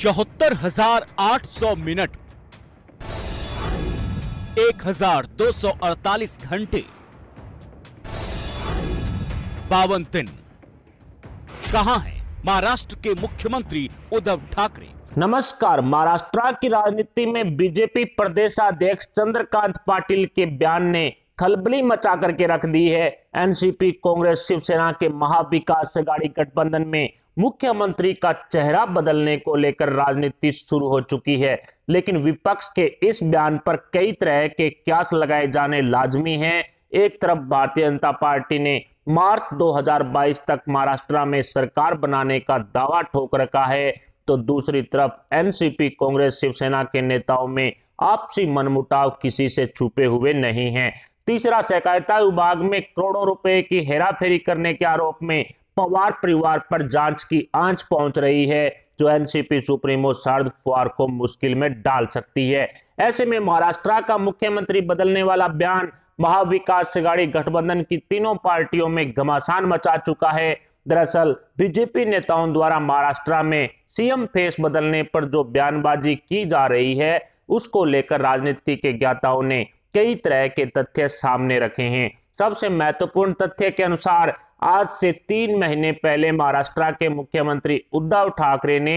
चौहत्तर हजार आठ सौ मिनट एक हजार दो सौ अड़तालीस घंटे बावन दिन कहां है महाराष्ट्र के मुख्यमंत्री उद्धव ठाकरे नमस्कार महाराष्ट्र की राजनीति में बीजेपी प्रदेशाध्यक्ष चंद्रकांत पाटिल के बयान ने खलबली मचा करके रख दी है एनसीपी कांग्रेस शिवसेना के महाविकास अघाड़ी गठबंधन में मुख्यमंत्री का चेहरा बदलने को लेकर राजनीति शुरू हो चुकी है लेकिन विपक्ष के इस बयान पर कई तरह के क्यास लगाए जाने लाजमी हैं एक तरफ भारतीय जनता पार्टी ने मार्च 2022 तक महाराष्ट्र में सरकार बनाने का दावा ठोक रखा है तो दूसरी तरफ एनसीपी कांग्रेस शिवसेना के नेताओं में आपसी मनमुटाव किसी से छुपे हुए नहीं है तीसरा सहकारिता विभाग में करोड़ों रुपए की हेराफेरी करने के आरोप में पवार परिवार पर जांच की आंच पहुंच रही है जो एनसीपी सुप्रीमो शरद पवार को मुश्किल में डाल सकती है ऐसे में महाराष्ट्र का मुख्यमंत्री बदलने वाला बयान महाविकास अघाड़ी गठबंधन की तीनों पार्टियों में घमासान मचा चुका है दरअसल बीजेपी नेताओं द्वारा महाराष्ट्र में सीएम फेस बदलने पर जो बयानबाजी की जा रही है उसको लेकर राजनीति के ज्ञाताओं ने कई तरह के तथ्य सामने रखे हैं सबसे महत्वपूर्ण तथ्य के अनुसार आज से तीन महीने पहले महाराष्ट्र के मुख्यमंत्री उद्धव ठाकरे ने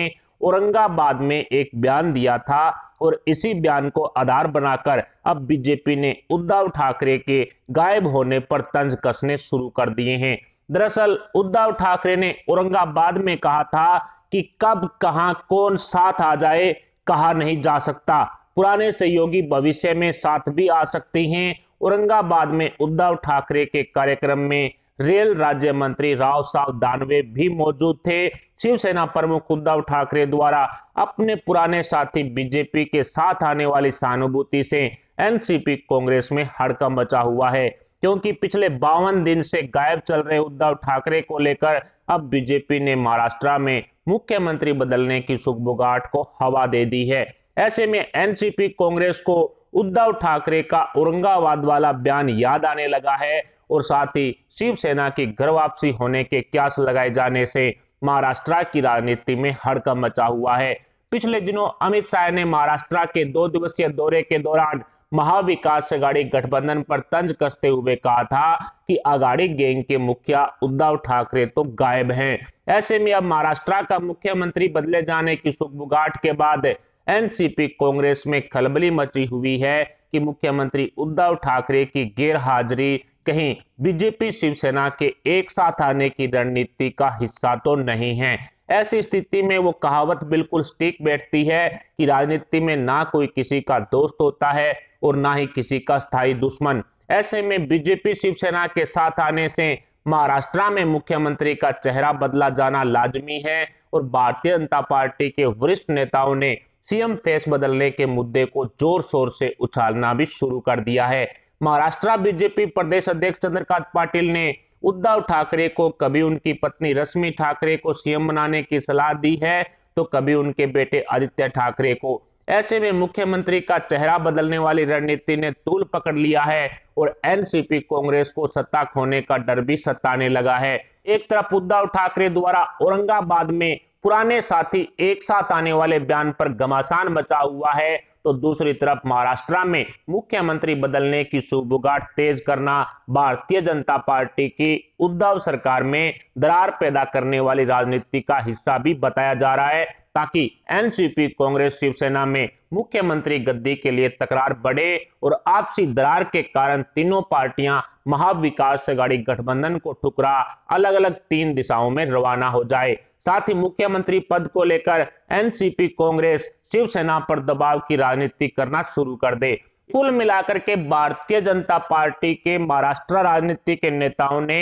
औरंगाबाद में एक बयान दिया था और इसी बयान को आधार बनाकर अब बीजेपी ने उद्धव ठाकरे के गायब होने पर तंज कसने शुरू कर दिए हैं दरअसल उद्धव ठाकरे ने औरंगाबाद में कहा था कि कब कहां कौन साथ आ जाए कहा नहीं जा सकता पुराने सहयोगी भविष्य में साथ भी आ सकती हैं औरंगाबाद में उद्धव ठाकरे के कार्यक्रम में रेल राज्य मंत्री राव साहब दानवे भी मौजूद थे शिवसेना प्रमुख उद्धव ठाकरे द्वारा अपने पुराने साथी बीजेपी के साथ आने वाली सहानुभूति से एनसीपी कांग्रेस में हड़कम बचा हुआ है क्योंकि पिछले बावन दिन से गायब चल रहे उद्धव ठाकरे को लेकर अब बीजेपी ने महाराष्ट्र में मुख्यमंत्री बदलने की सुखबुगाट को हवा दे दी है ऐसे में एनसीपी कांग्रेस को उद्धव ठाकरे का औरंगाबाद वाला बयान याद आने लगा है और साथ ही शिवसेना की घर वापसी होने के क्यास लगाए जाने से महाराष्ट्र की राजनीति में हड़कम मचा हुआ है पिछले दिनों अमित शाह ने महाराष्ट्र के दो दिवसीय दौरे के दौरान महाविकास अघाड़ी गठबंधन पर तंज कसते हुए कहा था कि आगाड़ी गैंग के मुखिया उद्धव ठाकरे तो गायब हैं ऐसे में अब महाराष्ट्र का मुख्यमंत्री बदले जाने की सुखबुगाट के बाद एनसीपी कांग्रेस में खलबली मची हुई है कि मुख्यमंत्री उद्धव ठाकरे की गैरहाजिरी कहीं बीजेपी शिवसेना के एक साथ आने की रणनीति का हिस्सा तो नहीं है ऐसी स्थिति में वो कहावत बिल्कुल स्टिक बैठती है कि राजनीति में ना कोई किसी का दोस्त होता है और ना ही किसी का स्थायी दुश्मन ऐसे में बीजेपी शिवसेना के साथ आने से महाराष्ट्र में मुख्यमंत्री का चेहरा बदला जाना लाजमी है और भारतीय जनता पार्टी के वरिष्ठ नेताओं ने सीएम फेस बदलने के मुद्दे को जोर शोर से उछालना भी शुरू कर दिया है महाराष्ट्र बीजेपी प्रदेश अध्यक्ष चंद्रकांत पाटिल ने उद्धव ठाकरे को कभी उनकी पत्नी रश्मि ठाकरे को सीएम बनाने की सलाह दी है तो कभी उनके बेटे आदित्य ठाकरे को ऐसे में मुख्यमंत्री का चेहरा बदलने वाली रणनीति ने तूल पकड़ लिया है और एनसीपी कांग्रेस को सत्ता खोने का डर भी सताने लगा है एक तरफ उद्धव ठाकरे द्वारा औरंगाबाद में पुराने साथी एक साथ आने वाले बयान पर घमासान मचा हुआ है तो दूसरी तरफ महाराष्ट्र में मुख्यमंत्री बदलने की सुबुगाट तेज करना भारतीय जनता पार्टी की उद्धव सरकार में दरार पैदा करने वाली राजनीति का हिस्सा भी बताया जा रहा है ताकि एनसीपी कांग्रेस शिवसेना में मुख्यमंत्री गद्दी के लिए तकरार बढ़े और आपसी दरार के कारण तीनों पार्टियां महाविकास गाड़ी गठबंधन को ठुकरा अलग अलग तीन दिशाओं में रवाना हो जाए साथ ही मुख्यमंत्री पद को लेकर एनसीपी कांग्रेस शिवसेना पर दबाव की राजनीति करना शुरू कर दे कुल मिलाकर के भारतीय जनता पार्टी के महाराष्ट्र राजनीति के नेताओं ने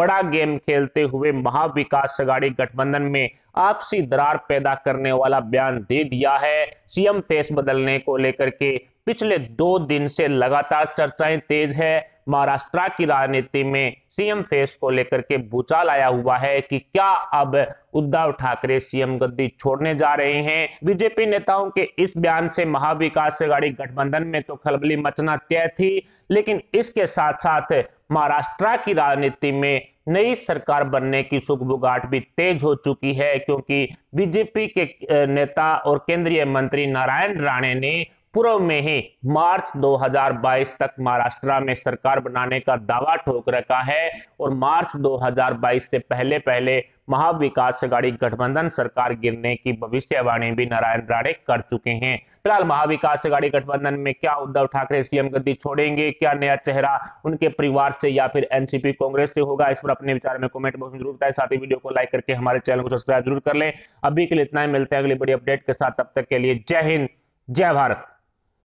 बड़ा गेम खेलते हुए महाविकास अगाड़ी गठबंधन में आपसी दरार पैदा करने वाला बयान दे दिया है सीएम फेस बदलने को लेकर के पिछले दो दिन से लगातार चर्चाएं तेज है महाराष्ट्र की राजनीति में सीएम फेस को लेकर के भूचाल आया हुआ है कि क्या अब उद्धव ठाकरे सीएम गद्दी छोड़ने जा रहे हैं बीजेपी नेताओं के इस बयान से महाविकास अघाड़ी गठबंधन में तो खलबली मचना तय थी लेकिन इसके साथ साथ महाराष्ट्र की राजनीति में नई सरकार बनने की सुखबुगाट भी तेज हो चुकी है क्योंकि बीजेपी के नेता और केंद्रीय मंत्री नारायण राणे ने पूर्व में ही मार्च 2022 तक महाराष्ट्र में सरकार बनाने का दावा ठोक रखा है और मार्च 2022 से पहले पहले महाविकास आघाड़ी गठबंधन सरकार गिरने की भविष्यवाणी भी नारायण राणे कर चुके हैं फिलहाल महाविकास आघाड़ी गठबंधन में क्या उद्धव ठाकरे सीएम गद्दी छोड़ेंगे क्या नया चेहरा उनके परिवार से या फिर एनसीपी कांग्रेस से होगा इस पर अपने विचार में कमेंट बॉक्स में जरूर बताएं साथ ही वीडियो को लाइक करके हमारे चैनल को सब्सक्राइब जरूर कर लें अभी के लिए इतना ही मिलते हैं अगली बड़ी अपडेट के साथ तब तक के लिए जय हिंद जय भारत